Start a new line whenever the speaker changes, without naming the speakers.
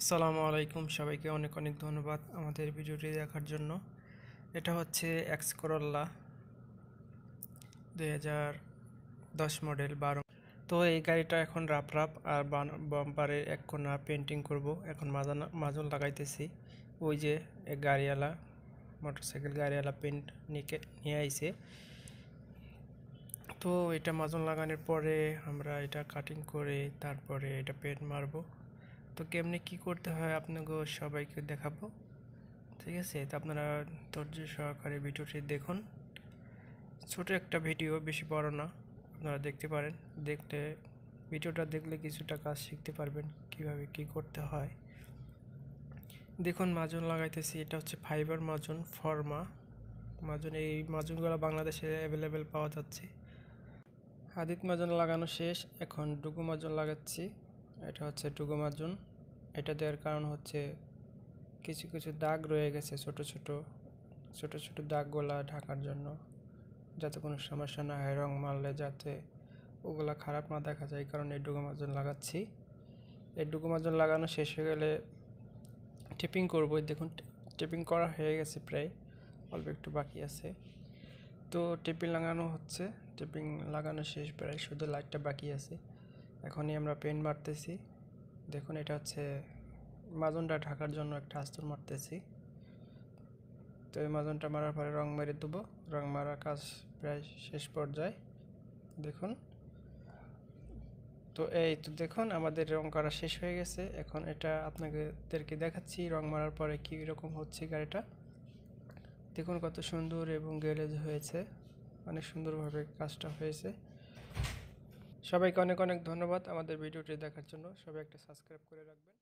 আসসালামু আলাইকুম সবাইকে অনেক অনেক ধন্যবাদ আমাদের ভিডিওটি দেখার জন্য এটা হচ্ছে এক্সকোরল্লা করল্লা দুই দশ মডেল বারো তো এই গাড়িটা এখন রাপ রাপ আর বাম্পারে এক কোনা পেন্টিং করব এখন মাজন মাজন লাগাইতেছি ওই যে গাড়িওয়ালা মোটরসাইকেল গাড়িওয়ালা পেন্ট নিয়ে আইছে তো এটা মাজন লাগানোর পরে আমরা এটা কাটিং করে তারপরে এটা পেন্ট মারবো তো কেমনি কি করতে হয় আপনাকে সবাইকে দেখাবো ঠিক আছে তো আপনারা ধৈর্য সহকারে ভিডিওটি দেখুন ছোট একটা ভিডিও বেশি বড় না আপনারা দেখতে পারেন দেখলে ভিডিওটা দেখলে কিছুটা কাজ শিখতে পারবেন কিভাবে কি করতে হয় দেখুন মাজন লাগাইতেছি এটা হচ্ছে ফাইবার মাজন ফর্মা মাজন এই মাজনগুলো বাংলাদেশে অ্যাভেলেবেল পাওয়া যাচ্ছে হাদিত মাজন লাগানো শেষ এখন ডুগু মাজন লাগাচ্ছি এটা হচ্ছে ডুগু মাজন এটা দেওয়ার কারণ হচ্ছে কিছু কিছু দাগ রয়ে গেছে ছোট ছোট ছোট ছোট গোলা ঢাকার জন্য যাতে কোনো সমস্যা না হয় রং মারলে যাতে ওগুলা খারাপ না দেখা যায় কারণ এই মাজন লাগাচ্ছি এই মাজন লাগানো শেষ হয়ে গেলে টিপিং করবো দেখুন টিপিং করা হয়ে গেছে প্রায় অল্প একটু বাকি আছে তো টিপিং লাগানো হচ্ছে টিপিং লাগানো শেষ প্রায় শুধু লাইটটা বাকি আছে এখনই আমরা পেন মারতেছি দেখুন এটা হচ্ছে মাজনটা ঢাকার জন্য একটা আস্তর মারতেছি তো এই মাজনটা মারার পরে রং মেরে দেবো রং মারার কাজ প্রায় শেষ পর্যায়ে দেখুন তো এই তো দেখুন আমাদের রং করা শেষ হয়ে গেছে এখন এটা আপনাদেরকে দেখাচ্ছি রং মারার পরে কী রকম হচ্ছে গাড়িটা দেখুন কত সুন্দর এবং গ্যারেজ হয়েছে অনেক সুন্দরভাবে কাজটা হয়েছে সবাইকে অনেক অনেক ধন্যবাদ আমাদের ভিডিওটি দেখার জন্য সবাই একটা সাবস্ক্রাইব করে রাখবেন